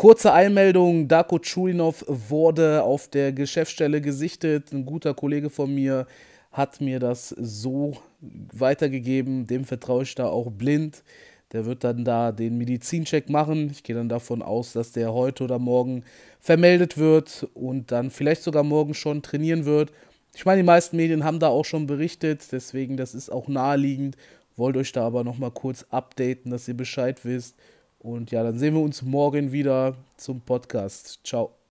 Kurze Einmeldung: Darko Chulinov wurde auf der Geschäftsstelle gesichtet. Ein guter Kollege von mir hat mir das so weitergegeben. Dem vertraue ich da auch blind. Der wird dann da den Medizincheck machen. Ich gehe dann davon aus, dass der heute oder morgen vermeldet wird und dann vielleicht sogar morgen schon trainieren wird. Ich meine, die meisten Medien haben da auch schon berichtet, deswegen das ist auch naheliegend. Wollt euch da aber nochmal kurz updaten, dass ihr Bescheid wisst. Und ja, dann sehen wir uns morgen wieder zum Podcast. Ciao.